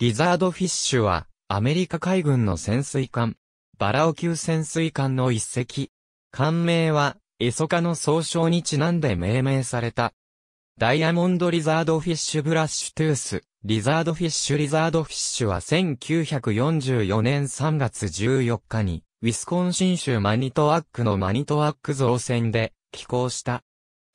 リザードフィッシュは、アメリカ海軍の潜水艦、バラオ級潜水艦の一隻。艦名は、エソカの総称にちなんで命名された。ダイヤモンドリザードフィッシュブラッシュトゥース、リザードフィッシュリザードフィッシュは1944年3月14日に、ウィスコンシン州マニトワックのマニトワック造船で寄港した。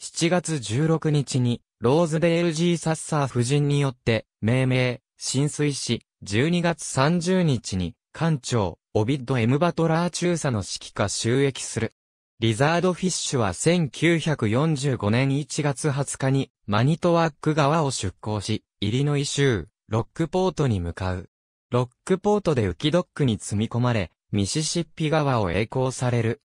7月16日に、ローズデール・ジー・サッサー夫人によって、命名、浸水し、12月30日に、艦長、オビッド・エム・バトラー中佐の指揮下収益する。リザードフィッシュは1945年1月20日にマニトワック川を出港し、イリノイ州、ロックポートに向かう。ロックポートで浮きドックに積み込まれ、ミシシッピ川を栄光される。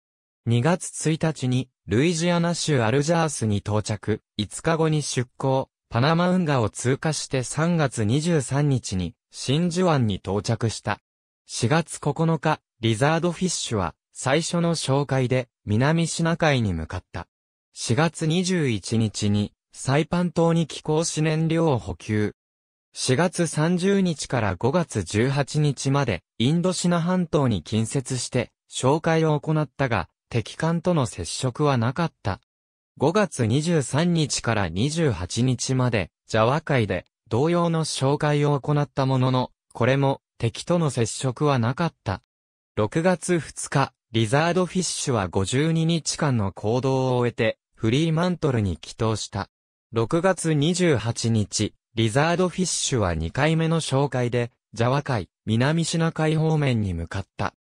2月1日に、ルイジアナ州アルジャースに到着、5日後に出港。パナマ運河を通過して3月23日に真珠湾に到着した。4月9日、リザードフィッシュは最初の紹介で南シナ海に向かった。4月21日にサイパン島に寄港し燃料を補給。4月30日から5月18日までインドシナ半島に近接して紹介を行ったが敵艦との接触はなかった。5月23日から28日まで、ジャワ海で同様の紹介を行ったものの、これも敵との接触はなかった。6月2日、リザードフィッシュは52日間の行動を終えて、フリーマントルに帰投した。6月28日、リザードフィッシュは2回目の紹介で、ジャワ海、南シナ海方面に向かった。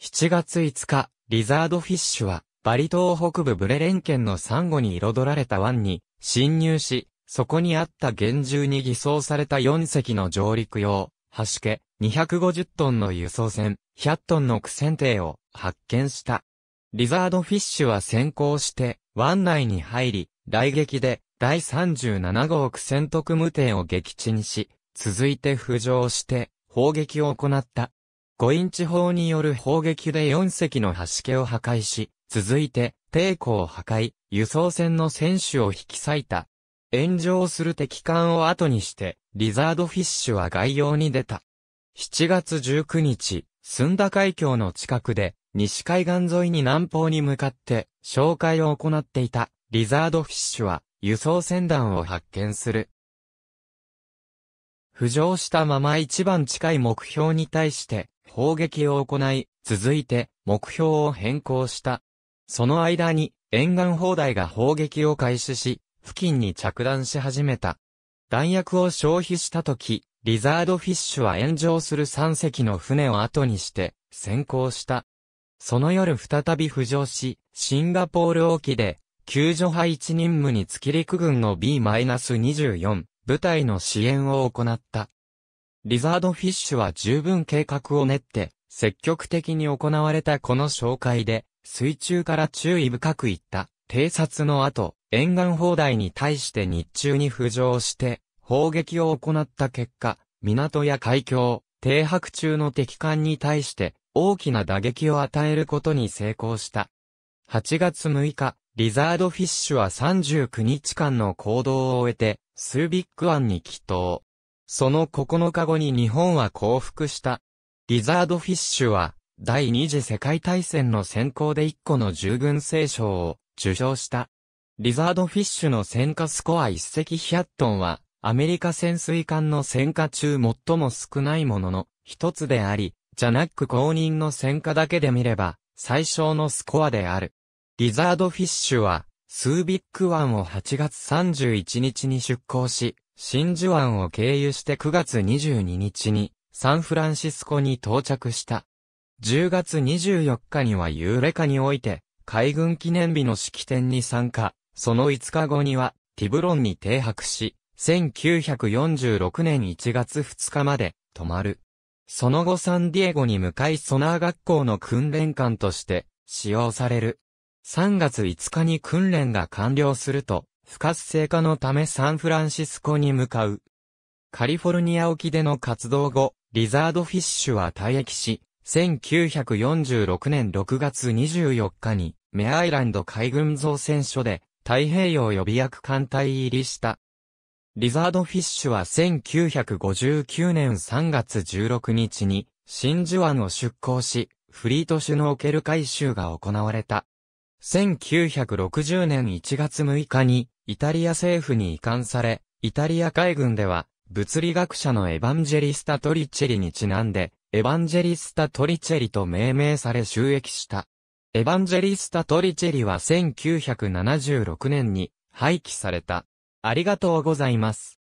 7月5日、リザードフィッシュは、バリ島北部ブレレン県のサンゴに彩られた湾に侵入し、そこにあった厳重に偽装された4隻の上陸用、橋家250トンの輸送船、100トンの苦戦艇を発見した。リザードフィッシュは先行して、湾内に入り、来撃で第37号苦戦特務艇を撃沈し、続いて浮上して砲撃を行った。5インチ砲による砲撃で4隻の橋家を破壊し、続いて、抵抗を破壊、輸送船の船首を引き裂いた。炎上する敵艦を後にして、リザードフィッシュは外洋に出た。7月19日、スン海峡の近くで、西海岸沿いに南方に向かって、紹介を行っていた、リザードフィッシュは、輸送船団を発見する。浮上したまま一番近い目標に対して、砲撃を行い、続いて、目標を変更した。その間に、沿岸砲台が砲撃を開始し、付近に着弾し始めた。弾薬を消費した時、リザードフィッシュは炎上する3隻の船を後にして、先行した。その夜再び浮上し、シンガポール沖で、救助派一任務に月陸軍の B-24 部隊の支援を行った。リザードフィッシュは十分計画を練って、積極的に行われたこの紹介で、水中から注意深く行った、偵察の後、沿岸砲台に対して日中に浮上して、砲撃を行った結果、港や海峡、停泊中の敵艦に対して大きな打撃を与えることに成功した。8月6日、リザードフィッシュは39日間の行動を終えて、スービック湾に帰島。その9日後に日本は降伏した。リザードフィッシュは、第二次世界大戦の選考で1個の従軍聖賞を受賞した。リザードフィッシュの戦火スコア1隻100トンは、アメリカ潜水艦の戦火中最も少ないものの一つであり、ジャナック公認の戦火だけで見れば、最小のスコアである。リザードフィッシュは、スービック湾を8月31日に出港し、真珠湾を経由して9月22日に、サンフランシスコに到着した。10月24日にはユーレカにおいて、海軍記念日の式典に参加、その5日後には、ティブロンに停泊し、1946年1月2日まで、泊まる。その後サンディエゴに向かいソナー学校の訓練官として、使用される。3月5日に訓練が完了すると、不活性化のためサンフランシスコに向かう。カリフォルニア沖での活動後、リザードフィッシュは退役し、1946年6月24日に、メアイランド海軍造船所で、太平洋予備役艦隊入りした。リザードフィッシュは1959年3月16日に、真珠湾を出港し、フリートシュノーケル回収が行われた。1960年1月6日に、イタリア政府に移管され、イタリア海軍では、物理学者のエヴァンジェリスタ・トリッチェリにちなんで、エヴァンジェリスタ・トリチェリと命名され収益した。エヴァンジェリスタ・トリチェリは1976年に廃棄された。ありがとうございます。